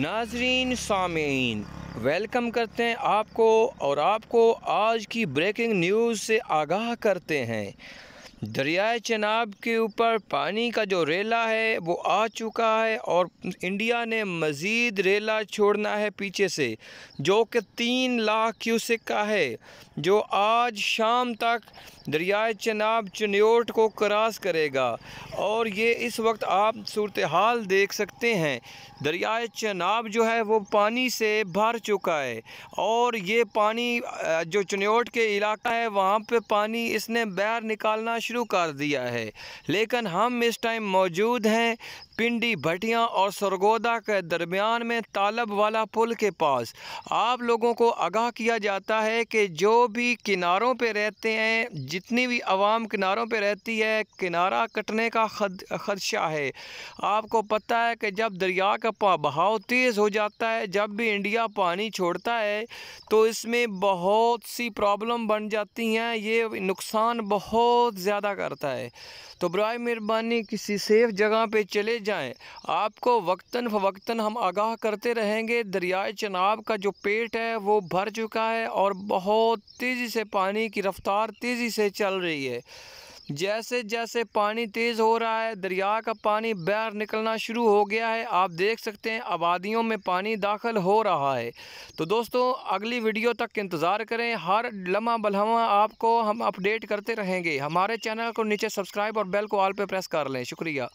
नाजरीन सामीन वेलकम करते हैं आपको और आपको आज की ब्रेकिंग न्यूज़ से आगाह करते हैं दरियाए चनाब के ऊपर पानी का जो रेला है वो आ चुका है और इंडिया ने मज़ीद रेला छोड़ना है पीछे से जो कि तीन लाख क्यूसिक का है जो आज शाम तक दरियाए चनाब चनोट को क्रॉस करेगा और ये इस वक्त आप सूरत हाल देख सकते हैं दरियाए चनाब जो है वो पानी से भर चुका है और ये पानी जो चनोट के इलाका है वहाँ पे पानी इसने बैर निकालना शुरू कर दिया है लेकिन हम इस टाइम मौजूद हैं पिंडी भटियाँ और सरगोदा के दरमियान में तालब वाला पुल के पास आप लोगों को आगाह किया जाता है कि जो भी किनारों पे रहते हैं जितनी भी आवाम किनारों पर रहती है किनारा कटने का खद खदशा है आपको पता है कि जब दरिया का बहाव तेज़ हो जाता है जब भी इंडिया पानी छोड़ता है तो इसमें बहुत सी प्रॉब्लम बन जाती हैं ये नुकसान बहुत ज़्यादा करता है तो बर मेहरबानी किसी सेफ़ जगह पे चले जाएं आपको वक्ता फ़वक्ता हम आगाह करते रहेंगे दरियाए चनाब का जो पेट है वो भर चुका है और बहुत तेज़ी से पानी की रफ़्तार तेज़ी से चल रही है जैसे जैसे पानी तेज़ हो रहा है दरिया का पानी बाहर निकलना शुरू हो गया है आप देख सकते हैं आबादियों में पानी दाखिल हो रहा है तो दोस्तों अगली वीडियो तक इंतज़ार करें हर लम्हा बलहमा आपको हम अपडेट करते रहेंगे हमारे चैनल को नीचे सब्सक्राइब और बेल को ऑल पे प्रेस कर लें शुक्रिया